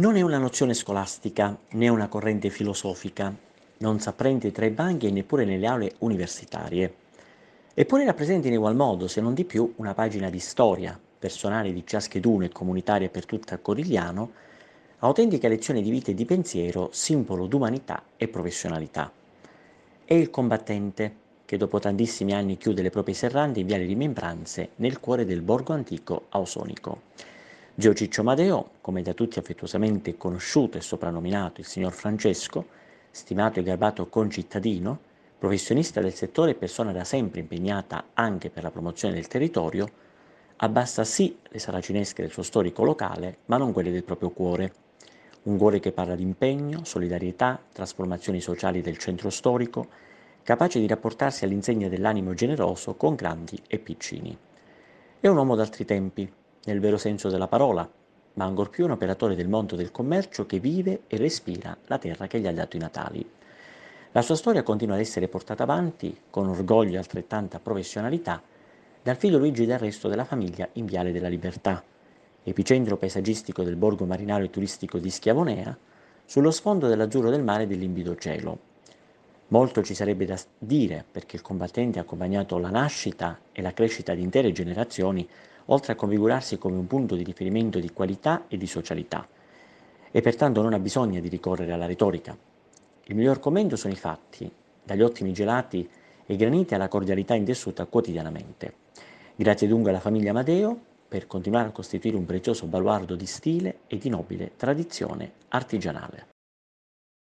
Non è una nozione scolastica né una corrente filosofica, non s'apprende tra i banchi e neppure nelle aule universitarie. Eppure rappresenta in egual modo, se non di più, una pagina di storia, personale di ciascheduno e comunitaria per tutta Corigliano, autentica lezione di vita e di pensiero, simbolo d'umanità e professionalità. È il combattente che dopo tantissimi anni chiude le proprie serrande in viale di Membranze nel cuore del borgo antico ausonico. Gio Ciccio Madeo, come da tutti affettuosamente conosciuto e soprannominato il signor Francesco, stimato e garbato concittadino, professionista del settore e persona da sempre impegnata anche per la promozione del territorio, abbassa sì le saracinesche del suo storico locale, ma non quelle del proprio cuore. Un cuore che parla di impegno, solidarietà, trasformazioni sociali del centro storico, capace di rapportarsi all'insegna dell'animo generoso con grandi e piccini. È un uomo d'altri tempi, nel vero senso della parola, ma ancor più un operatore del mondo del commercio che vive e respira la terra che gli ha dato i natali. La sua storia continua ad essere portata avanti con orgoglio e altrettanta professionalità dal figlio Luigi del resto della famiglia in Viale della Libertà, epicentro paesaggistico del borgo marinario e turistico di Schiavonea, sullo sfondo dell'azzurro del mare e dell'imbido cielo. Molto ci sarebbe da dire perché il combattente ha accompagnato la nascita e la crescita di intere generazioni oltre a configurarsi come un punto di riferimento di qualità e di socialità, e pertanto non ha bisogno di ricorrere alla retorica. Il miglior commento sono i fatti, dagli ottimi gelati e graniti alla cordialità indessuta quotidianamente. Grazie dunque alla famiglia Amadeo per continuare a costituire un prezioso baluardo di stile e di nobile tradizione artigianale.